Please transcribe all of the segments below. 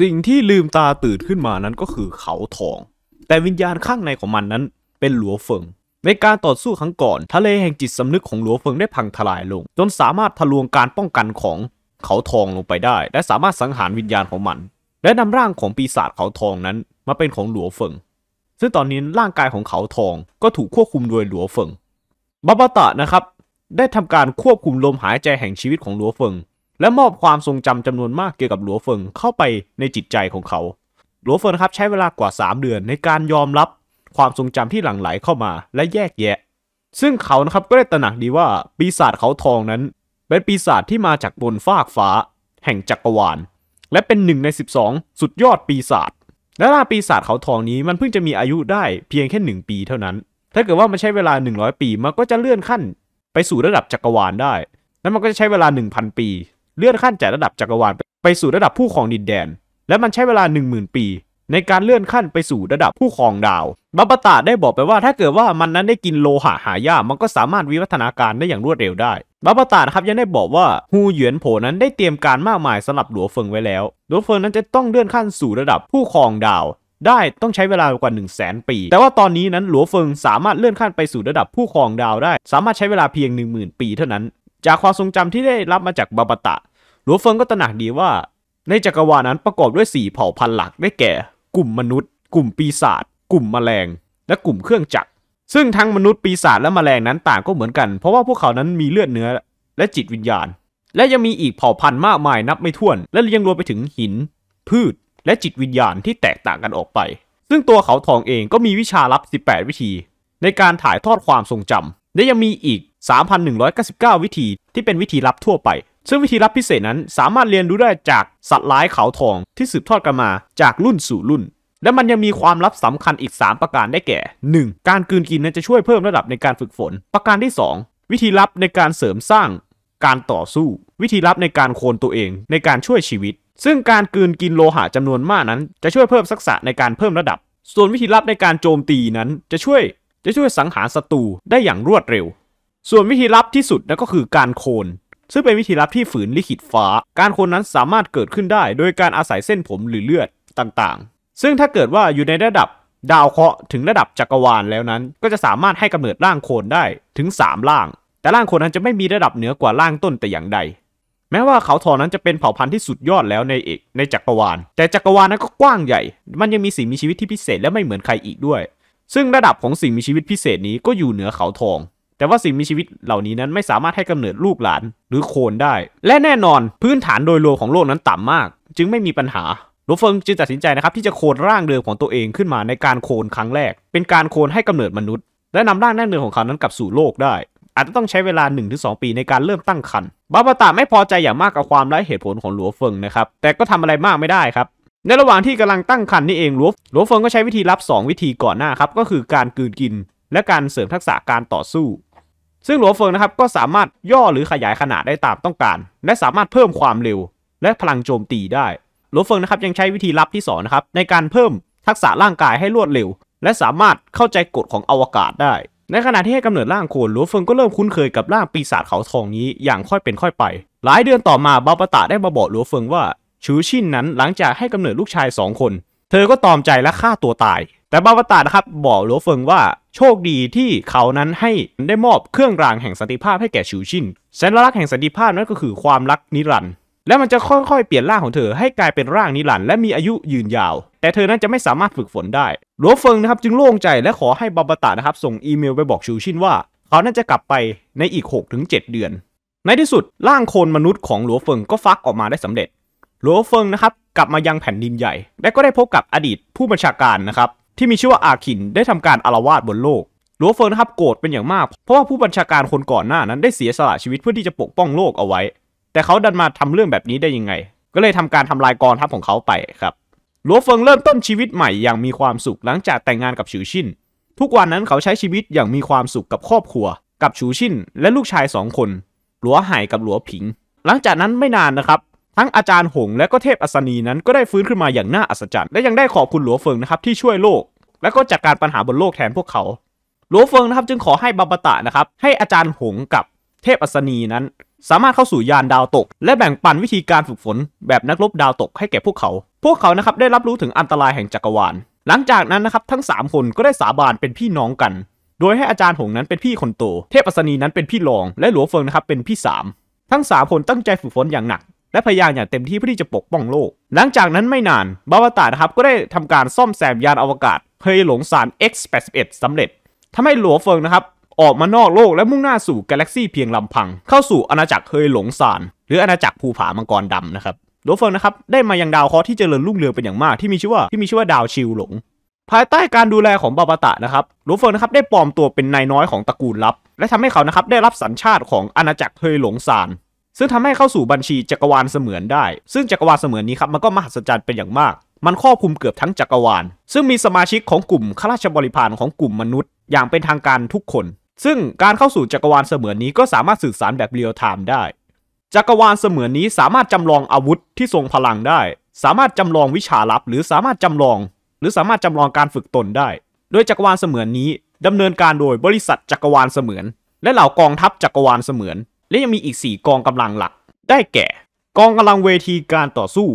สิ่งที่ลืมตาตื่นขึ้นมานั้นก็คือเขาทอง แต่วิญญาณข้างในของมันนั้นเป็นหลัวเฟิงในการต่อสู้ครั้งก่อนทะเลแห่งจิตสำนึกของหลัวเฟิงได้พังทลายลง จนสามารถทะลวงการป้องกันของเขาทองลงไปได้ และสามารถสังหารวิญญาณของมัน และนำร่างของปีศาจเขาทองนั้นมาเป็นของหลัวเฟิงซึ่งตอนนี้ร่างกายของเขาทองก็ถูกควบคุมโดยหลัวเฟิงบาบตะนะครับ ได้ทำการควบคุมลมหายใจแห่งชีวิตของหลัวเฟิงและมอบความทรงจำ จำนวนมากเกี่ยวกับหลัวเฟิงเข้าไปในจิตใจของเขา หลัวเฟิงครับใช้เวลากว่า 3 เดือนในการยอมรับความทรงจำที่หลั่งไหลเข้ามาและแยกแยะ ซึ่งเขานะครับก็ได้ตระหนักดีว่า ปีศาจเขาทองนั้น เป็นปีศาจที่มาจากบนฟากฟ้า แห่งจักรวาล และเป็นหนึ่งใน 12 สุดยอดปีศาจ และล่าปีศาจเขาทองนี้มันเพิ่งจะมีอายุได้เพียงแค่1ปีเท่านั้น ถ้าเกิดว่ามันใช้เวลา 100 ปีมันก็จะเลื่อนขั้น ไปสู่ระดับจักรวาลได้ แล้วมันก็จะใช้เวลา 1,000 ปีเลื่อนขั้นจากระดับจักรวาลไปสู่ระดับผู้ครองดินแดน และมันใช้เวลา 10,000 ปี ในการเลื่อนขั้นไปสู่ระดับผู้ครองดาวบัปตาได้บอกไปว่าถ้าเกิดว่ามันนั้นได้กินโลหะหายากมันก็สามารถวิวัฒนาการได้อย่างรวดเร็วได้บัปตาครับยังได้บอกว่าฮูหยยนโผนั้นได้เตรียมการมากมายสำหรับหลัวเฟิงไว้แล้ว หลัวเฟิงนั้นจะต้องเลื่อนขั้นสู่ระดับผู้ครองดาว ได้ต้องใช้เวลากว่า1 0 0 0 0แปี แต่ว่าตอนนี้นั้นหลัวเฟิง สามารถเลื่อนขั้นไปสู่ระดับผู้ครองดาวได้ สามารถใช้เวลาเพียง 10,000 ปี เท่านั้นจากความทรงจำที่ได้รับมาจากบาบตะ หลวงเฟิงก็ตระหนักดีว่า ในจักรวาลนั้นประกอบด้วย4เผ่าพันธุ์หลักได้แก่กลุ่มมนุษย์ กลุ่มปีศาจกลุ่มแมลงและกลุ่มเครื่องจักร ซึ่งทั้งมนุษย์ปีศาจและแมลงนั้นต่างก็เหมือนกัน เพราะว่าพวกเขานั้นมีเลือดเนื้อและจิตวิญญาณ และยังมีอีกเผ่าพันธุ์มากมายนับไม่ถ้วน และยังรวมไปถึงหิน พืชและจิตวิญญาณที่แตกต่างกันออกไป ซึ่งตัวเขาทองเองก็มีวิชาลับ18 วิธี ในการถ่ายทอดความทรงจำและยังมีอีก3,199 วิธี ที่เป็นวิธีลับทั่วไป ซึ่งวิธีลับพิเศษนั้นสามารถเรียนรู้ได้จากสัตว์ร้ายเขาทอง ที่สืบทอดกันมาจากรุ่นสู่รุ่น และมันยังมีความลับสำคัญอีก 3 ประการได้แก่ 1. การกืนกินนั้นจะช่วยเพิ่มระดับในการฝึกฝน ประการที่ 2 วิธีลับในการเสริมสร้าง การต่อสู้ วิธีลับในการโคลนตัวเอง ในการช่วยชีวิต ซึ่งการกืนกินโลหะจำนวนมากนั้นจะช่วยเพิ่มทักษะในการเพิ่มระดับ ส่วนวิธีลับในการโจมตีนั้นจะช่วยจะช่วยสังหารศัตรูได้อย่างรวดเร็วส่วนวิธีลับที่สุดนั่นก็คือการโคนซึ่งเป็นวิธีลับที่ฝืนลิขิตฟ้า การโคนนั้นสามารถเกิดขึ้นได้ โดยการอาศัยเส้นผมหรือเลือดต่างๆ ซึ่งถ้าเกิดว่าอยู่ในระดับดาวเคราะห์ถึงระดับจักรวาลแล้วนั้น ก็จะสามารถให้กำเนิดร่างโคนได้ถึง3ร่าง แต่ร่างโคนนั้นจะไม่มีระดับเหนือกว่าร่างต้นแต่อย่างใด แม้ว่าเขาทอนั้นจะเป็นเผ่าพันธุ์ที่สุดยอดแล้วในเอกในจักรวาล แต่จักรวาลนั้นก็กว้างใหญ่ มันยังมีสิ่งมีชีวิตที่พิเศษและไม่เหมือนใครอีกด้วย ซึ่งระดับของสิ่งมีชีวิตพิเศษนี้ก็อยู่เหนือเขาทองแต่ว่าสิ่งมีชีวิตเหล่านี้นั้นไม่สามารถให้กำเนิด ลูกหลานหรือโคนได้ และแน่นอนพื้นฐานโดยรวมของโลกนั้นต่ำมาก จึงไม่มีปัญหาโลเฟิงจึงตัดสินใจนะครับที่จะโคนร่างเดิมของตัวเองขึ้นมาในการโคนครั้งแรก เป็นการโคนให้กำเนิดมนุษย์ และนำร่างแน่นเดิมของเขานั้นกลับสู่โลกได้ อาจจะต้องใช้เวลา1-2ปี ในการเริ่มตั้งครรภ์บาบาตาไม่พอใจอย่างมากกับความไร้เหตุผลของหลัวเฟิงนะครับแต่ก็ทำอะไรมากไม่ได้ครับในระหว่างที่กำลังตั้งครรภ์นี่เองหลัวหลัวเฟิงก็ใช้วิธีรับ 2 วิธีก่อนหน้าครับก็คือการกืนกินและการเสริมทักษะการต่อสู้ซึ่งหลัวเฟิงนะครับก็สามารถย่อหรือขยายขนาดได้ตามต้องการ และสามารถเพิ่มความเร็ว และพลังโจมตีได้หลัวเฟิงนะครับยังใช้วิธีลับที่2นะครับในการเพิ่มทักษะร่างกายให้รวดเร็วและสามารถเข้าใจกฎของอวกาศได้ ในขณะที่ให้กำเนิดร่างโคนหลัวเฟิงก็เริ่มคุ้นเคยกับร่างปีศาจเขาทองนี้อย่างค่อยเป็นค่อยไป หลายเดือนต่อมาบาปตาได้มาบอกหลัวเฟิงว่าชูชินนั้นหลังจากให้กำเนิดลูกชายสองคน เธอก็ตอมใจและฆ่าตัวตายแต่บาวตานะครับบอกหลัวเฟิงว่า โชคดีที่เขานั้นให้ได้มอบเครื่องรางแห่งสันติภาพให้แก่ชิวชินสัญลักษณ์แห่งสันติภาพนั่นก็คือความรักนิรันดร์และมันจะค่อยๆ เปลี่ยนร่างของเธอให้กลายเป็นร่างนิรันดร์และมีอายุยืนยาว แต่เธอนั้นจะไม่สามารถฝึกฝนได้ หลัวเฟิงนะครับจึงโล่งใจและขอให้บาบาตานะครับ ส่งอีเมลไปบอกชิวชินว่า เขานั้นจะกลับไปในอีก6-7เดือน ในที่สุดร่างโคนมนุษย์ของหลัวเฟิงก็ฟักออกมาได้สำเร็จ หลัวเฟิงนะครับกลับมายังแผ่นดินใหญ่ และก็ได้พบกับอดีตผู้บัญชาการนะครับที่มีชื่อว่าอาคินได้ทำการอารวาสบนโลกลัวเฟิร์นะครับโกรธเป็นอย่างมากเพราะว่าผู้บัญชาการคนก่อนหน้านั้นได้เสียสละชีวิตเพื่อที่จะปกป้องโลกเอาไว้ แต่เขาดันมาทำเรื่องแบบนี้ได้ยังไง ก็เลยทำการทำลายกองทัพของเขาไปครับลัวเฟิงเริ่มต้นชีวิตใหม่อย่างมีความสุขหลังจากแต่งงานกับฉูชินทุกวันนั้นเขาใช้ชีวิตอย่างมีความสุขกับครอบครัว กับฉูชินและลูกชายสองคน หลัวไห่กับหลัวผิง หลังจากนั้นไม่นานนะครับทั้งอาจารย์หงและก็เทพอัศนีนั้นก็ได้ฟื้นขึ้นมาอย่างน่าอัศจรรย์และยังได้ขอบคุณหลวงเฟิงนะครับที่ช่วยโลก และก็จัดการปัญหาบนโลกแทนพวกเขา หลวงเฟิงนะครับจึงขอให้บัมปตะนะครับ ให้อาจารย์หงกับเทพอัศนีนั้น สามารถเข้าสู่ยานดาวตก และแบ่งปันวิธีการฝึกฝน แบบนักรบดาวตกให้แก่พวกเขา พวกเขานะครับได้รับรู้ถึงอันตรายแห่งจักรวาล หลังจากนั้นนะครับทั้ง 3 คนก็ได้สาบานเป็นพี่น้องกัน โดยให้อาจารย์หงนั้นเป็นพี่คนโต เทพอัศนีนั้นเป็นพี่รอง และหลวงเฟิงนะครับเป็นพี่มทั้ง 3 คนตั้งใจฝึกฝนอย่างหนักและพยายามอย่างเต็มที่เพื่อที่จะปกป้องโลก หลังจากนั้นไม่นาน บาวตานะครับ ก็ได้ทำการซ่อมแซมยานอวกาศเฮยหลงสาร X81 สำเร็จ ทำให้หลัวเฟิงนะครับ ออกมานอกโลกและมุ่งหน้าสู่กาแล็กซี่เพียงลำพัง เข้าสู่อาณาจักรเฮย หลงซานหรืออาณาจักรภูผามังกรดำนะครับลัวเฟิงนะครับ ได้มายังดาวเคราะห์ที่เจริญรุ่งเรืองเป็นอย่างมากที่มีชื่อว่าที่มีชื่อว่าดาวชิวหลง ภายใต้การดูแลของบาบาตะนะครับัวเฟิงนะครับได้ปลอมตัวเป็นนายน้อยของตระกูลลับ และทำให้เขานะครับได้รับสัญชาติของอาณาจักรเฮยหลงซานซึ่งทำให้เข้าสู่บัญชีจักรวาลเสมือนได้ ซึ่งจักรวาลเสมือนนี้ครับมันก็มหัศจรรย์เป็นอย่างมาก มันครอบคลุมเกือบทั้งจักรวาล ซึ่งมีสมาชิกของกลุ่มข้าราชบริพารของกลุ่มมนุษย์อย่างเป็นทางการทุกคน ซึ่งการเข้าสู่จักรวาลเสมือนนี้ก็สามารถสื่อสารแบบเรียลไทม์ได้ จักรวาลเสมือนนี้สามารถจำลองอาวุธที่ทรงพลังได้ สามารถจำลองวิชาลับหรือสามารถจำลอง หรือสามารถจำลองการฝึกตนได้ โดยจักรวาลเสมือนนี้ดำเนินการโดยบริษัทจักรวาลเสมือน และเหล่ากองทัพจักรวาลเสมือนและยังมีอีก 4 กองกำลังหลัก ได้แก่ กองกำลังเวทีการต่อสู้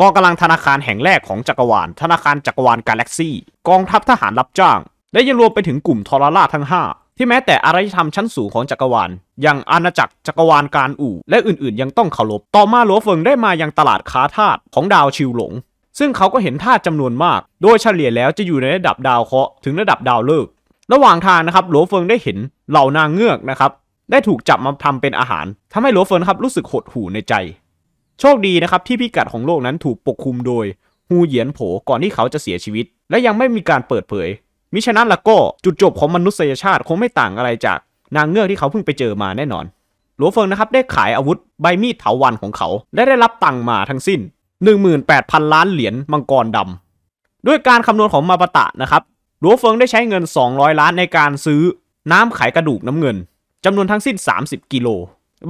กองกำลังธนาคารแห่งแรกของจักรวาล ธนาคารจักรวาลกาแล็กซี่ กองทัพทหารรับจ้าง และยังรวมไปถึงกลุ่มทรราทั้ง 5 ที่แม้แต่อารยธรรมชั้นสูงของจักรวาลอย่างอาณาจักรจักรวาลการอู่ และอื่นๆ ยังต้องเคารพต่อมาหลัวเฟิงได้มายังตลาดค้าทาสของดาวชิวหลง ซึ่งเขาก็เห็นทาสจำนวนมาก โดยเฉลี่ยแล้วจะอยู่ในระดับดาวเคราะห์ถึงระดับดาวฤกษ์ระหว่างทางนะครับหลัวเฟิงได้เห็นเหล่านางเงือกนะครับได้ถูกจับมาทำเป็นอาหาร ทำให้หลัวเฟินครับรู้สึกหดหู่ในใจ โชคดีนะครับ ที่พิกัดของโลกนั้นถูกปกคลุมโดยฮูเหยียนโผก่อนที่เขาจะเสียชีวิต และยังไม่มีการเปิดเผย มิฉะนั้นละก็จุดจบของมนุษยชาติคงไม่ต่างอะไรจาก นางเงือกที่เขาเพิ่งไปเจอมาแน่นอนหลัวเฟิงนะครับได้ขายอาวุธใบมีดเถาวันของเขาและได้รับตังมาทั้งสิ้น 18,000 ล้านเหรียญมังกรดำด้วยการคำนวณของมาปะตะนะครับหลัวเฟิงได้ใช้เงิน 200 ล้านในการซื้อน้ำขกระดูกน้ำเงินจำนวนทั้งสิ้น30 กิโล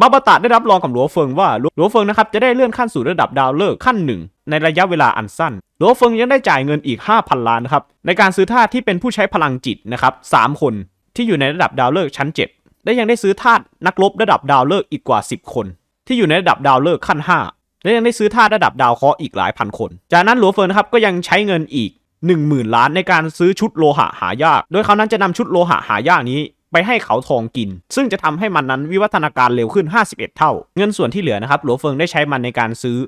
บาบาตาได้รับรองกับหลัวเฟิงว่า หลัวเฟิง นะครับ จะได้ เลื่อน ขั้นสู่ ระดับ ดาว เลิก ขั้นหนึ่ง ในระยะเวลา อันสั้น หลัวเฟิง ยังได้จ่ายเงินอีก5,000ล้านครับ ในการซื้อทาสที่เป็นผู้ใช้พลังจิต นะครับสคน ที่อยู่ใน ระดับ ดาว เลิก ชั้น7และยังได้ซื้อทาสนักรบระดับ ดาว เลิก อีกกว่า 10 คน ที่ อยู่ ใน ระดับ ดาว เลิก ขั้น 5 และ ยังได้ซื้อทาสระดับดาวเคราะห์อีกหลายพันคน จากนั้นหลัวเฟิงนะครับก็ยังใช้เงินอีก 10,000 ล้าน ในการซื้อชุดโลหะหายาก โดยเขานั้นจะนำชุดโลหะหายากนี้ไปให้เขาทองกิน ซึ่งจะทำให้มันนั้นวิวัฒนาการเร็วขึ้น 51 เท่า เงินส่วนที่เหลือนะครับ หลววเฟิงได้ใช้มันในการซื้อ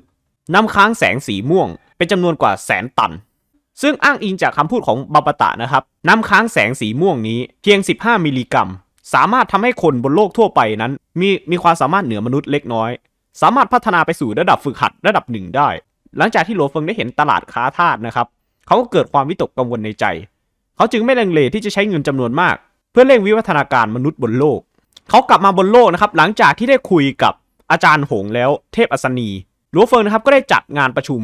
น้ำค้างแสงสีม่วง เป็นจำนวนกว่าแสนตัน ซึ่งอ้างอิงจากคำพูดของบาปตะนะครับ น้ำค้างแสงสีม่วงนี้เพียง 15 มิลลิกรัม สามารถทำให้คนบนโลกทั่วไปนั้น มีมีความสามารถเหนือมนุษย์เล็กน้อย สามารถพัฒนาไปสู่ระดับฝึกหัดระดับหนึ่งได้ หลังจากที่หลววเฟิงได้เห็นตลาดค้าทาสนะครับ เขาก็เกิดความวิตกกังวลในใจ เขาจึงไม่ลังเลที่จะใช้เงินจำนวนมากเพื่อเร่งวิวัฒนาการมนุษย์บนโลก เขากลับมาบนโลกนะครับหลังจากที่ได้คุยกับอาจารย์หงแล้วเทพอันีหลวงเฟิงนะครับก็ได้จัดงานประชุม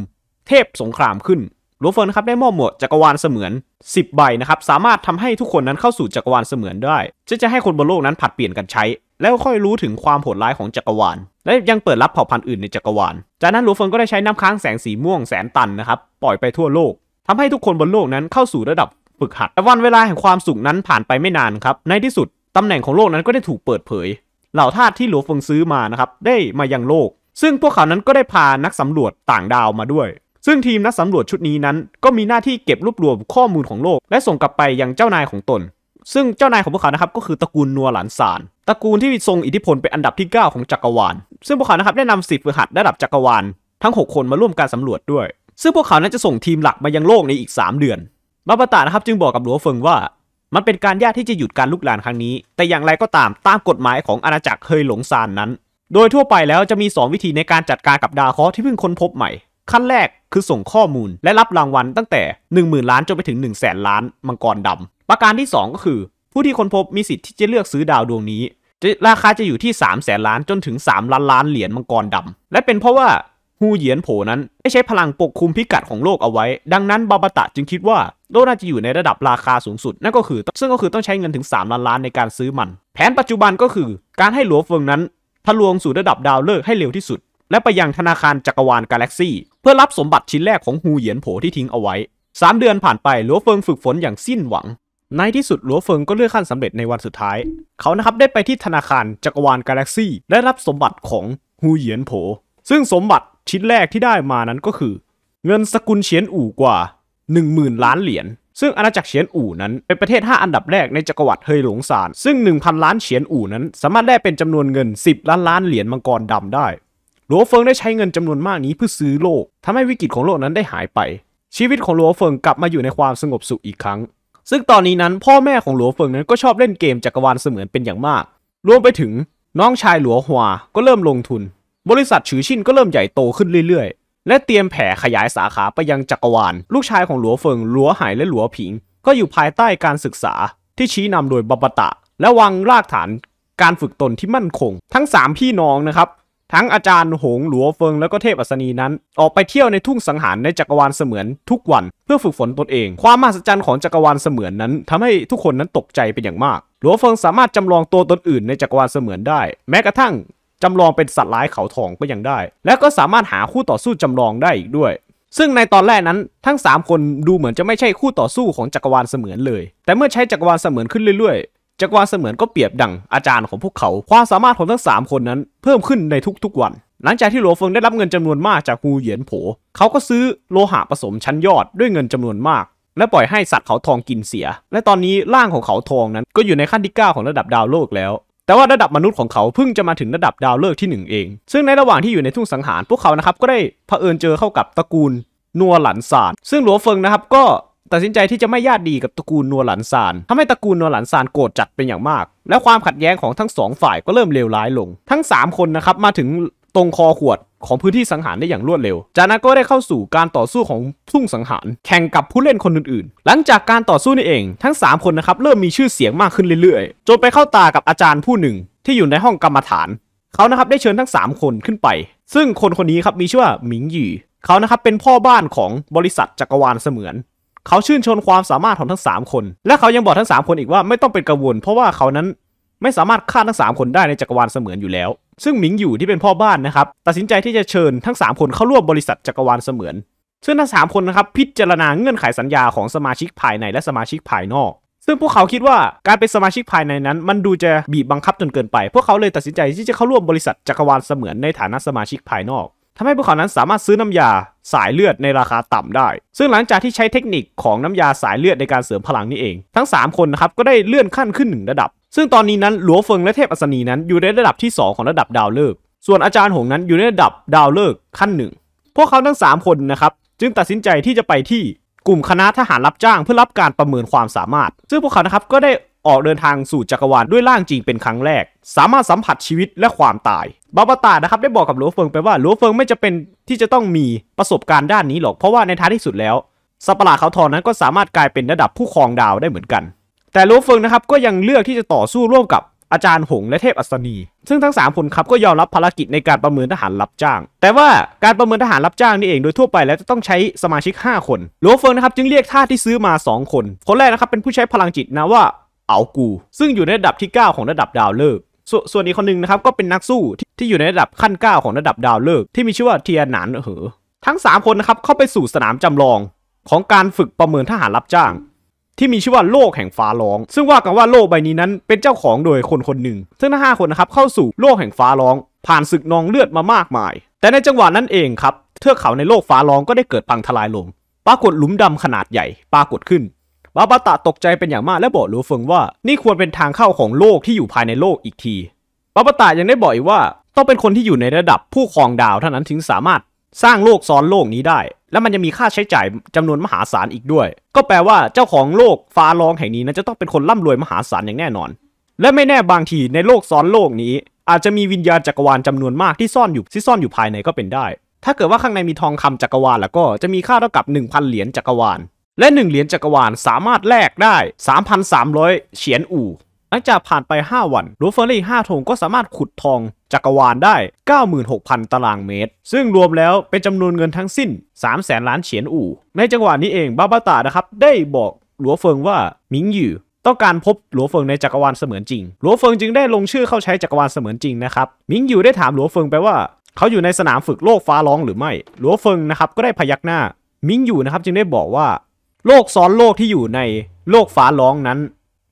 เทพสงครามขึ้น หลวงเฟิงนะครับได้มอบหมวดจักรวาลเสมือน 10 ใบนะครับสามารถทำให้ทุกคนนั้นเข้าสู่จักรวาลเสมือนได้ จะจะให้คนบนโลกนั้นผัดเปลี่ยนกันใช้ แล้วค่อยรู้ถึงความโหดร้ายของจักรวาลและยังเปิดรับเผ่าพันธุ์อื่นในจักรวาล จากนั้นหลวงเฟิงก็ได้ใช้น้ำค้างแสงสีม่วงแสนตันนะครับปล่อยไปทั่วโลก ทำให้ทุกคนบนโลกนั้นเข้าสู่ระดับฝึกหัดแต่วันเวลาแห่งความสุขนั้นผ่านไปไม่นานครับ ในที่สุดตำแหน่งของโลกนั้นก็ได้ถูกเปิดเผยเหล่าทาสที่หลวงฟงซื้อมานะครับได้มายังโลก ซึ่งพวกเขานั้นก็ได้พานักสำรวจต่างดาวมาด้วย ซึ่งทีมนักสำรวจชุดนี้นั้นก็มีหน้าที่เก็บรวบรวมข้อมูลของโลก และส่งกลับไปยังเจ้านายของตน ซึ่งเจ้านายของพวกเขานะครับก็คือตระกูลนัวหลานซานตระกูลที่ทรงอิทธิพลเป็นอันดับที่9ของจักรวาลซึ่งพวกเขานะครับได้นำสิทธิ์ฝึกหัดระดับจักรวาลทั้ง 6 คนมาร่วมการสำรวจด้วย ซึ่งพวกเขานั้นจะส่งทีมหลักมายังโลกในอีก 3 เดือนมาปะตานะครับ จึงบอกกับหลัวเฟิงว่า มันเป็นการยากที่จะหยุดการลุกลานครั้งนี้ แต่อย่างไรก็ตามตามกฎหมายของอาณาจักรเฮยหลงซานนั้น โดยทั่วไปแล้วจะมี 2 วิธีในการจัดการกับดาวเคราะห์ที่เพิ่งค้นพบใหม่ ขั้นแรกคือส่งข้อมูลและรับรางวัลตั้งแต่1 0,000 ล้านจนไปถึง 1 0 0 0 0 0ล้านมังกรดำประการที่2ก็คือ ผู้ที่ค้นพบมีสิทธิ์ที่จะเลือกซื้อดาวดวงนี้ราคาจะอยู่ที่3 0 0 0 0 0ล้านจนถึง3ล้านล้านเหรียญมังกรดำและเป็นเพราะว่าฮูเหยียนโผนั้นได้ใช้พลังปกคุมพิกัดของโลกเอาไว้ ดังนั้นบาบตะจึงคิดว่าโลกน่าจะอยู่ในระดับราคาสูงสุด นั่นก็คือ ซึ่งก็คือต้องใช้เงินถึง 3 ล้านล้านในการซื้อมัน แผนปัจจุบันก็คือการให้หลัวเฟิงนั้นทะลวงสู่ระดับดาวเลิกให้เร็วที่สุด และไปยังธนาคารจักรวาลกาแล็กซี่ เพื่อรับสมบัติชิ้นแรกของฮูเหยียนโผที่ทิ้งเอาไว้ 3 เดือนผ่านไปหลัวเฟิงฝึกฝนอย่างสิ้นหวัง ในที่สุดหลัวเฟิงก็เลื่อนขั้นสำเร็จในวันสุดท้าย เขานะครับได้ไปที่ธนาคารจักรวาลกาแล็กซี่และรับสมบัติของฮูเหยียนโผซึ่งสมบัติชิ้นแรกที่ได้มานั้นก็คือเงินสกุลเฉียนอู่กว่า10,000ล้านเหรียญ ซึ่งอาณาจักรเฉียนอู่นั้นเป็นประเทศ 5 อันดับแรกในจักรวรรดิเฮยหลงซาน ซึ่ง 1,000 ล้านเฉียนอู่นั้นสามารถแลกเป็นจำนวนเงิน 10 ล้านล้านเหรียญมังกรดำได้ หลัวเฟิงได้ใช้เงินจำนวนมากนี้เพื่อซื้อโลก ทำให้วิกฤตของโลกนั้นได้หายไป ชีวิตของหลัวเฟิงกลับมาอยู่ในความสงบสุขอีกครั้ง ซึ่งตอนนี้นั้นพ่อแม่ของหลัวเฟิงนั้นก็ชอบเล่นเกมจักรวาลเสมือนเป็นอย่างมาก รวมไปถึงน้องชายหลัวหัวก็เริ่มลงทุน บริษัทฉือชินก็เริ่มใหญ่โตขึ้นเรื่อยและเตรียมแผ่ขยายสาขาไปยังจักรวาล ลูกชายของหลัวเฟิง หลัวหายและหลัวผิง ก็อยู่ภายใต้การศึกษา ที่ชี้นำโดยบัปตะ และวางรากฐาน การฝึกตนที่มั่นคง ทั้ง 3 พี่น้องนะครับ ทั้งอาจารย์หง หลัวเฟิง และก็เทพอัศนีนั้น ออกไปเที่ยวในทุ่งสังหารในจักรวาลเสมือนทุกวัน เพื่อฝึกฝนตนเอง ความมหัศจรรย์ของจักรวาลเสมือนนั้น ทำให้ทุกคนนั้นตกใจเป็นอย่างมาก หลัวเฟิงสามารถจำลองตัวตนอื่นในจักรวาลเสมือนได้ แม้กระทั่งจำลองเป็นสัตว์ร้ายเขาทองก็ยังได้ และก็สามารถหาคู่ต่อสู้จำลองได้อีกด้วย ซึ่งในตอนแรกนั้นทั้ง 3 คนดูเหมือนจะไม่ใช่คู่ต่อสู้ของจักรวาลเสมือนเลย แต่เมื่อใช้จักรวาลเสมือนขึ้นเรื่อยๆ จักรวาลเสมือนก็เปรียบดังอาจารย์ของพวกเขา ความสามารถของทั้ง 3 คนนั้น เพิ่มขึ้นในทุกๆวัน หลังจากที่หลวงเฟิงได้รับเงินจำนวนมากจากฮูเหยียนโผ เขาก็ซื้อโลหะผสมชั้นยอดด้วยเงินจำนวนมาก และปล่อยให้สัตว์เขาทองกินเสีย และตอนนี้ร่างของเขาทองนั้นก็อยู่ในขั้นที่9ของระดับดาวโลกแล้วแต่ว่าระดับมนุษย์ของเขาเพิ่งจะมาถึงระดับดาวเลิกที่ 1 เอง ซึ่งในระหว่างที่อยู่ในทุ่งสังหารพวกเขานะครับก็ได้เผอิญเจอเข้ากับตระกูลนัวหลันซาน ซึ่งหลัวเฟิงนะครับก็ตัดสินใจที่จะไม่ญาติดีกับตระกูลนัวหลันซานทำให้ตระกูลนัวหลันซานโกรธจัดเป็นอย่างมาก และความขัดแย้งของทั้งสองฝ่ายก็เริ่มเลวร้ายลง ทั้ง 3 คนนะครับมาถึงตรงคอขวดของพื้นที่สังหารได้อย่างรวดเร็ว จากนั้นก็ได้เข้าสู่การต่อสู้ของทุ่งสังหาร แข่งกับผู้เล่นคนอื่นๆ หลังจากการต่อสู้นี่เอง ทั้ง 3 คนนะครับเริ่มมีชื่อเสียงมากขึ้นเรื่อยๆ จนไปเข้าตากับอาจารย์ผู้หนึ่ง ที่อยู่ในห้องกรรมฐาน เขานะครับ ได้เชิญทั้ง 3 คนขึ้นไป ซึ่งคนคนนี้ครับมีชื่อว่าหมิงหยี่เขานะครับเป็นพ่อบ้านของบริษัทจักรวาลเสมือน เขาชื่นชมความสามารถของทั้ง 3 คน และเขายังบอกทั้ง 3 คนอีกว่าไม่ต้องเป็นกังวล เพราะว่าเขานั้นไม่สามารถฆ่าทั้ง 3 คนได้ในจักรวาลเสมือนอยู่แล้ว ซึ่งหมิงอยู่ที่เป็นพ่อบ้านนะครับ ตัดสินใจที่จะเชิญทั้ง 3 คนเข้าร่วมบริษัทจักรวาลเสมือน ซึ่งทั้ง 3 คนนะครับพิจารณาเงื่อนไขสัญญาของสมาชิกภายในและสมาชิกภายนอก ซึ่งพวกเขาคิดว่าการเป็นสมาชิกภายในนั้น มันดูจะบีบบังคับจนเกินไป พวกเขาเลยตัดสินใจที่จะเข้าร่วมบริษัทจักรวาลเสมือนในฐานะสมาชิกภายนอกทำให้พวกเขานั้นสามารถซื้อน้ำยาสายเลือดในราคาต่ำได้ ซึ่งหลังจากที่ใช้เทคนิคของน้ำยาสายเลือดในการเสริมพลังนี่เอง ทั้ง 3 คนนะครับก็ได้เลื่อนขั้นขึ้นหนึ่งระดับซึ่งตอนนี้นั้นหลัว เฟิงและเทพอัศนีนั้นอยู่ในระดับที่ 2 ของระดับดาวเลิ์ส่วนอาจารย์หงนั้นอยู่ในระดับดาวเลิ์ขั้นหนึ่ง พวกเขาทั้ง 3 คนนะครับจึงตัดสินใจที่จะไปที่กลุ่มคณะทหารรับจ้างเพื่อรับการประเมินความสามารถ ซึ่งพวกเขานะครับก็ได้ออกเดินทางสู่จักรวาลด้วยร่างจริงเป็นครั้งแรก สามารถสัมผัสชีวิตและความตาย บาบาตานะครับได้บอกกับหลัวเฟิงไปว่าหลัวเฟิงไม่จะเป็นที่จะต้องมีประสบการณ์ด้านนี้หรอก เพราะว่าในท้ายที่สุดแล้วสัปหลาเขาทอนนั้นก็สามารถกลายเป็นระดับผู้ครองดาวได้เหมือนกันแต่โลเฟิงนะครับก็ยังเลือกที่จะต่อสู้ร่วมกับ อาจารย์หงและเทพอัศนี ซึ่งทั้ง3คนครับก็ยอมรับภารกิจในการประเมินทหารรับจ้าง แต่ว่าการประเมินทหารรับจ้างนี่เองโดยทั่วไป แล้วจะต้องใช้สมาชิก 5 คนหลวงเฟิงนะครับจึงเรียกท่าที่ซื้อมา 2 คนคนแรกนะครับเป็นผู้ใช้พลังจิตนะว่าเอากู ซึ่งอยู่ในระดับที่ 9 ของระดับดาวเลิกสส่วนอีกคนนึงนะครับก็เป็นนักสู้ทที่อยู่ในระดับขั้น 9 ของระดับดาวเลิกที่มีชื่อว่าเทียนหนานเหอทั้ง 3 คนนะครับเข้าไปสู่สนามจำลอง ของการฝึกประเมินทหารรับจ้างที่มีชื่อว่าโลกแห่งฟ้าร้อง ซึ่งว่ากันว่าโลกใบนี้นั้นเป็นเจ้าของโดยคนคนหนึ่ง ซึ่งทั้งห้าคนนะครับเข้าสู่โลกแห่งฟ้าร้อง ผ่านศึกนองเลือดมามากมาย แต่ในจังหวะนั้นเองครับเทือกเขาในโลกฟ้าร้องก็ได้เกิดพังทลายลง ปรากฏหลุมดำขนาดใหญ่ ปรากฏขึ้นบาบาตะตกใจเป็นอย่างมากและบอกลูเฟิงว่า นี่ควรเป็นทางเข้าของโลกที่อยู่ภายในโลกอีกที บาบาตะยังได้บอกอีกว่า ต้องเป็นคนที่อยู่ในระดับผู้ครองดาวเท่านั้นถึงสามารถสร้างโลกซ้อนโลกนี้ได้ แล้วมันจะมีค่าใช้จ่ายจำนวนมหาศาลอีกด้วย ก็แปลว่าเจ้าของโลกฟ้าร้องแห่งนี้นะจะต้องเป็นคนร่ำรวยมหาศาลอย่างแน่นอน และไม่แน่บางที ในโลกซ้อนโลกนี้อาจจะมีวิญญาณจักรวาลจำนวนมากที่ซ่อนอยู่ที่ซ่อนอยู่ภายในก็เป็นได้ ถ้าเกิดว่าข้างในมีทองคำจักรวาลแล้วก็จะมีค่าเท่ากับ1000เหรียญจักรวาลและ1เหรียญจักรวาลสามารถแลกได้3,300เฉียนอู่หลังจากผ่านไป 5 วันลูเฟอรี่5ทงก็สามารถขุดทอง จักรวาลได้ 96,000 ตารางเมตร ซึ่งรวมแล้วเป็นจำนวนเงินทั้งสิ้น 3 0 0แสนล้านเฉียนอู่ ในจังหวะนี้เอง บาบาตานะครับ ได้บอกหลัวเฟิงว่ามิงหยู่ ต้องการพบหลัวเฟิงในจักรวาลเสมือนจริง หลัวเฟิงจึงได้ลงชื่อเข้าใช้จักรวาลเสมือนจริงนะครับ มิงหยู่ได้ถามหลัวเฟิงไปว่า เขาอยู่ในสนามฝึกโลกฟ้าร้องหรือไม่ หลัวเฟิงนะครับก็ได้พยักหน้า มิงหยู่นะครับ จึงได้บอกว่า โลกซ้อนโลกที่อยู่ในโลกฟ้าร้องนั้น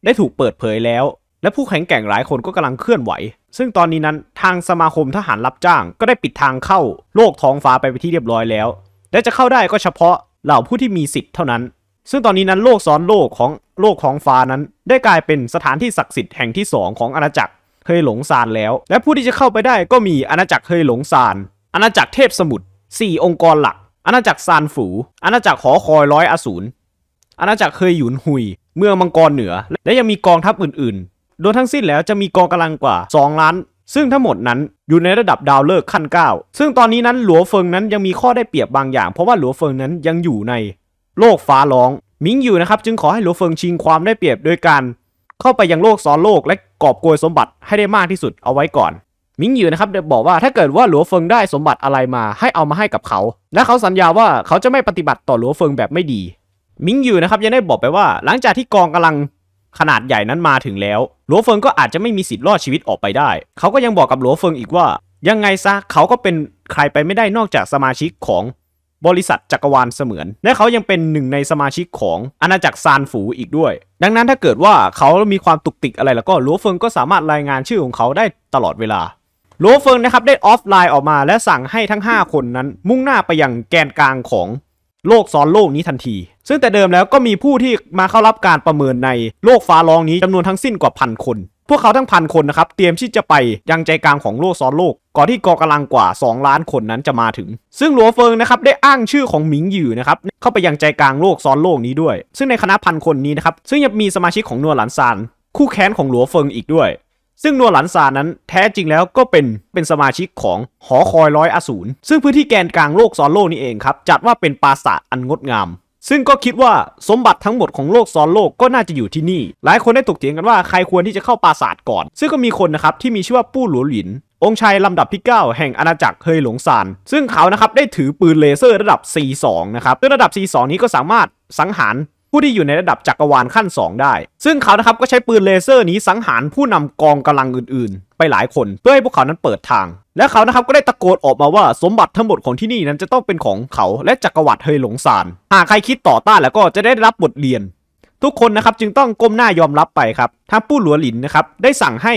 ได้ถูกเปิดเผยแล้ว และผู้แข็งแกร่งหลายคนก็กำลังเคลื่อนไหว ซึ่งตอนนี้นั้นทางสมาคมทหารรับจ้างก็ได้ปิดทางเข้าโลกท้องฟ้าไปไปที่เรียบร้อยแล้ว และจะเข้าได้ก็เฉพาะเหล่าผู้ที่มีสิทธิ์เท่านั้น ซึ่งตอนนี้นั้นโลกซ้อนโลกของโลกของฟ้านั้น ได้กลายเป็นสถานที่ศักดิ์สิทธิ์แห่งที่2ของอาณาจักรเฮยหลงซานแล้ว และผู้ที่จะเข้าไปได้ก็มีอาณาจักรเฮยหลงซาน อาณาจักรเทพสมุทร4องค์กรหลัก อาณาจักรซานฝู อาณาจักรหอคอยร้อยอสูร อาณาจักรเฮยหยุนหุยเมืองมังกรเหนือ และยังมีกองทัพอื่นๆ โดยทั้งสิ้นแล้วจะมีกองกำลังกว่า 2 ล้าน ซึ่งทั้งหมดนั้นอยู่ในระดับดาวเลิกขั้น9 ซึ่งตอนนี้นั้นหลัวเฟิงนั้นยังมีข้อได้เปรียบบางอย่าง เพราะว่าหลัวเฟิงนั้นยังอยู่ใน โลกฟ้าร้องมิงอยู่นะครับจึงขอให้หลัวเฟิงชิงความได้เปรียบโดยการเข้าไปยังโลกซ้อนโลกและกอบโกยสมบัติให้ได้มากที่สุดเอาไว้ก่อน มิงอยู่นะครับบอกว่าถ้าเกิดว่าหลัวเฟิงได้สมบัติอะไรมาให้เอามาให้กับเขา และเขาสัญญาว่าเขาจะไม่ปฏิบัติต่อหลัวเฟิงแบบไม่ดีมิงยูนะครับยังได้บอกไปว่าหลังจากที่กองกำลังขนาดใหญ่นั้นมาถึงแล้วหลัวเฟิงก็อาจจะไม่มีสิทธิ์รอดชีวิตออกไปได้ เขาก็ยังบอกกับหลัวเฟิงอีกว่ายังไงซะเขาก็เป็นใครไปไม่ได้นอกจากสมาชิกของบริษัทจักรวาลเสมือน และเขายังเป็นหนึ่งในสมาชิกของอาณาจักรซานฝูอีกด้วย ดังนั้นถ้าเกิดว่าเขามีความตุกติกอะไร แล้วก็ลัวเฟิงก็สามารถรายงานชื่อของเขาได้ตลอดเวลาลัวเฟิงนะครับได้ออฟไลน์ออกมา และสั่งให้ทั้ง 5 คนนั้น มุ่งหน้าไปยังแกนกลางของโลกซ้อนโลกนี้ทันที ซึ่งแต่เดิมแล้วก็มีผู้ที่มาเข้ารับการประเมินในโลกฟ้าร้องนี้จำนวนทั้งสิ้นกว่าพันคน พวกเขาทั้งพันคนนะครับเตรียมที่จะไปยังใจกลางของโลกซ้อนโลก ก่อนที่กองกำลังกว่า 2 ล้านคนนั้นจะมาถึง ซึ่งหลัวเฟิงนะครับได้อ้างชื่อของหมิงหยู่นะครับเข้าไปยังใจกลางโลกซ้อนโลกนี้ด้วย ซึ่งในคณะพันคนนี้นะครับซึ่งยังมีสมาชิกของนัวหลันซานคู่แค้นของหลัวเฟิงอีกด้วยซึ่งนัวหลันซานั้นแท้จริงแล้วก็เป็นเป็นสมาชิกของหอคอยร้อยอสูรซึ่งพื้นที่แกนกลางโลกซอนโลกนี่เองครับจัดว่าเป็นปราสาทอันงดงามซึ่งก็คิดว่าสมบัติทั้งหมดของโลกซอนโลกก็น่าจะอยู่ที่นี่หลายคนได้ตกเถียงกันว่าใครควรที่จะเข้าปราสาทก่อน ซึ่งก็มีคนนะครับที่มีชื่อว่าปู้หลัวหลิน องค์ชายลำดับที่ 9 แห่งอาณาจักรเฮยหลงซานซึ่งเขานะครับได้ถือปืนเลเซอร์ระดับ C2 นะครับซึ่งระดับ C2 นี้ก็สามารถสังหารผู้ที่อยู่ในระดับจักรวาลขั้น 2 ได้ ซึ่งเขานะครับก็ใช้ปืนเลเซอร์นี้สังหารผู้นำกองกำลังอื่น ๆ ไปหลายคน เพื่อให้พวกเขานั้นเปิดทาง และเขานะครับก็ได้ตะโกนออกมาว่าสมบัติทั้งหมดของที่นี่นั้นจะต้องเป็นของเขา และจักรวรรดิเฮยหลงซาน หากใครคิดต่อต้านแล้วก็จะได้รับบทเรียน ทุกคนนะครับจึงต้องก้มหน้ายอมรับไปครับทางู้หลัวหลินนะครับได้สั่งให้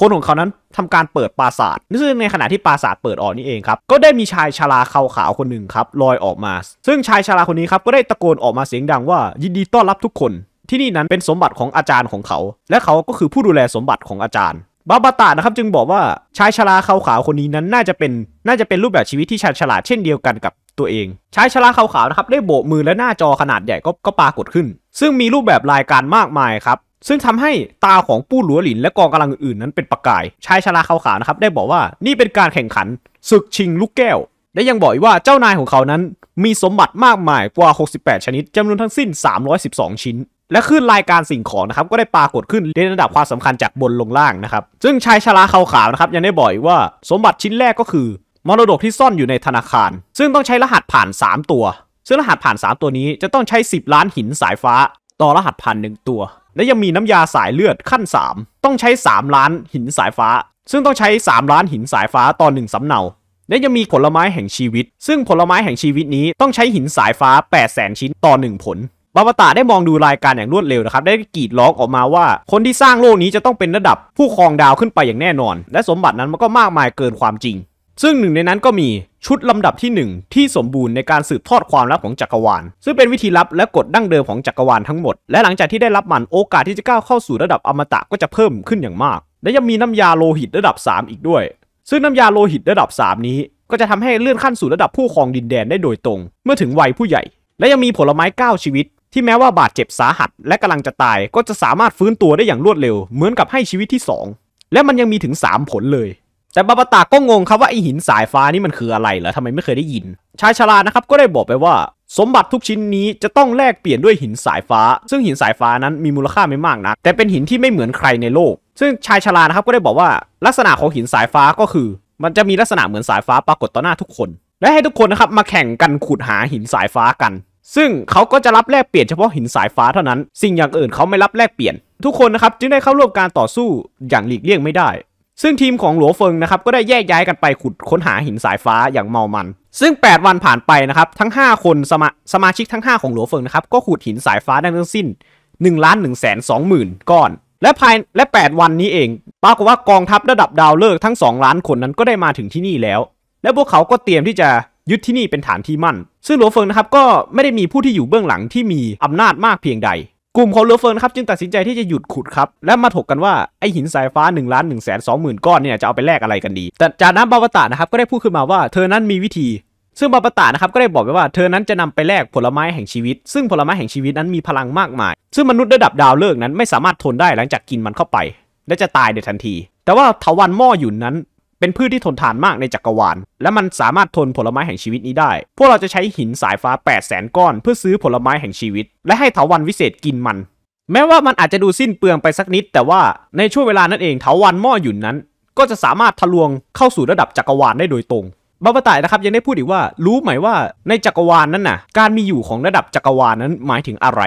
คนของเขานั้นทำการเปิดปราสาทซึ่งในขณะที่ปราสาทเปิดออกนี่เองครับ ก็ได้มีชายชราเขาขาวคนหนึ่งครับลอยออกมา ซึ่งชายชราคนนี้ครับก็ได้ตะโกนออกมาเสียงดังว่า ยินดีต้อนรับทุกคน ที่นี่นั้นเป็นสมบัติของอาจารย์ของเขา และเขาก็คือผู้ดูแลสมบัติของอาจารย์ บาบาตา นะครับจึงบอกว่าชายชราเขาขาวคนนี้นั้นน่าจะเป็นน่าจะเป็นรูปแบบชีวิตที่ชาญฉลาดเช่นเดียวกันกับตัวเอง ชายชราขาวนะครับได้โบกมือและหน้าจอขนาดใหญ่ก็ก็ปรากฏขึ้น ซึ่งมีรูปแบบรายการมากมายครับซึ่งทำให้ตาของปู้หลัวหลินและกองกำลังอื่นๆ นั้นเป็นประกาย ชายชราขาวๆนะครับได้บอกว่านี่เป็นการแข่งขันศึกชิงลูกแก้วและยังบอกอีกว่าเจ้านายของเขานั้น มีสมบัติมากมายกว่า68ชนิดจำนวนทั้งสิ้น 312 ชิ้น และขึ้นรายการสิ่งของนะครับก็ได้ปรากฏขึ้นในระดับความสำคัญจากบนลงล่างนะครับ ซึ่งชายชราขาวขาวนะครับยังได้บอกอีกว่า สมบัติชิ้นแรกก็คือมรดกที่ซ่อนอยู่ในธนาคาร ซึ่งต้องใช้รหัสผ่าน3ตัวซึ่งรหัสผ่าน 3 ตัวนี้จะต้องใช้ 10 ล้านหินสายฟ้า ต่อรหัสผ่าน1ตัวและยังมีน้ำยาสายเลือดขั้น 3 ต้องใช้ 3 ล้านหินสายฟ้า ซึ่งต้องใช้ 3 ล้านหินสายฟ้าต่อหนึ่งสำเนา และยังมีผลไม้แห่งชีวิต ซึ่งผลไม้แห่งชีวิตนี้ต้องใช้หินสายฟ้า8 0 0แสนชิ้นต่อ1ผล บาบาตาได้มองดูรายการอย่างรวดเร็วนะครับ ได้กรีดร้องออกมาว่า คนที่สร้างโลกนี้จะต้องเป็นระดับผู้ครองดาวขึ้นไปอย่างแน่นอน และสมบัตินั้นมันก็มากมายเกินความจริงซึ่งหนึ่งในนั้นก็มีชุดลำดับที่ 1 ที่สมบูรณ์ในการสืบทอดความลับของจักรวาลซึ่งเป็นวิธีลับและกฎดั้งเดิมของจักรวาลทั้งหมดและหลังจากที่ได้รับมันโอกาสที่จะก้าวเข้าสู่ระดับอมตะก็จะเพิ่มขึ้นอย่างมาก และยังมีน้ำยาโลหิตระดับ 3 อีกด้วย ซึ่งน้ำยาโลหิตระดับ 3 นี้ ก็จะทำให้เลื่อนขั้นสู่ระดับผู้ครองดินแดนได้โดยตรง เมื่อถึงวัยผู้ใหญ่ และยังมีผลไม้ 9 ชีวิต ที่แม้ว่าบาดเจ็บสาหัสและกำลังจะตายก็จะสามารถฟื้นตัวได้อย่างรวดเร็ว เหมือนกับให้ชีวิตที่ 2 และมันยังมีถึง 3 ผลเลยแต่บาบาตาก็งงครับว่าไอหินสายฟ้านี่มันคืออะไรเหรอทำไมไม่เคยได้ยิน ชายชรานะครับก็ได้บอกไปว่า สมบัติทุกชิ้นนี้จะต้องแลกเปลี่ยนด้วยหินสายฟ้า ซึ่งหินสายฟ้านั้นมีมูลค่าไม่มากนะแต่เป็นหินที่ไม่เหมือนใครในโลก ซึ่งชายชรานะครับก็ได้บอกว่า ลักษณะของหินสายฟ้าก็คือมันจะมีลักษณะเหมือนสายฟ้าปรากฏต่อหน้าทุกคน และให้ทุกคนนะครับมาแข่งกันขุดหาหินสายฟ้ากัน ซึ่งเขาก็จะรับแลกเปลี่ยนเฉพาะหินสายฟ้าเท่านั้น สิ่งอย่างอื่นเขาไม่รับแลกเปลี่ยนทุกคนนะครับจึงได้เข้าร่วมการต่อสู้อย่างหลีกเลี่ยงไม่ได้ซึ่งทีมของหลัวเฟิงนะครับก็ได้แยกย้ายกันไปขุดค้นหาหินสายฟ้าอย่างเมามัน ซึ่ง 8 วันผ่านไปนะครับทั้ง5คนสมาสมาชิกทั้ง5 ของหลัวเฟิงนะครับก็ขุดหินสายฟ้าได้ทั้งสิ้น1ล้านหนึ่งแสนสองหมื่นก้อน และภายและ 8 วันนี้เอง ปรากฏว่ากองทัพระดับดาวเลิกทั้ง 2 ล้านคนนั้นก็ได้มาถึงที่นี่แล้ว และพวกเขา ก็เตรียมที่จะยึดที่นี่เป็นฐานที่มั่น ซึ่งหลัวเฟิงนะครับก็ไม่ได้มีผู้ที่อยู่เบื้องหลังที่มีอำนาจมากเพียงใดกลุ่มของเลอเฟินครับจึงตัดสินใจที่จะหยุดขุดครับ และมาถกกันว่าไอหินสายฟ้า1นึ่งล้านหนึ่งแสนสองหมื่นก้อนเนี่ยจะเอาไปแลกอะไรกันดี แต่จากนั้นบาปตานะครับก็ได้พูดขึ้นมาว่าเธอนั้นมีวิธี ซึ่งบาปตานะครับก็ได้บอกไปว่าเธอนั้นจะนำไปแลกผลไม้แห่งชีวิต ซึ่งผลไม้แห่งชีวิตนั้นมีพลังมากมายซึ่งมนุษย์ระดับดาวเลิกนั้นไม่สามารถทนได้หลังจากกินมันเข้าไป และจะตายในทันที แต่ว่าทวันหม้อหยุนนั้นเป็นพืชที่ทนทานมากในจักรวาล และมันสามารถทนผลไม้แห่งชีวิตนี้ได้ พวกเราจะใช้หินสายฟ้า8 0 0 0 0 0 ก้อน เพื่อซื้อผลไม้แห่งชีวิต และให้เถาวันวิเศษกินมัน แม้ว่ามันอาจจะดูสิ้นเปลืองไปสักนิด แต่ว่าในช่วงเวลานั้นเองเถาวันหม้อหยุ่นนั้น ก็จะสามารถทะลวงเข้าสู่ระดับจักรวาลได้โดยตรง บาบาตายนะครับยังได้พูดอีกว่า รู้ไหมว่า ในจักรวาลนนั้นน่ะ การมีอยู่ของระดับจักรวาลนนั้นหมายถึงอะไร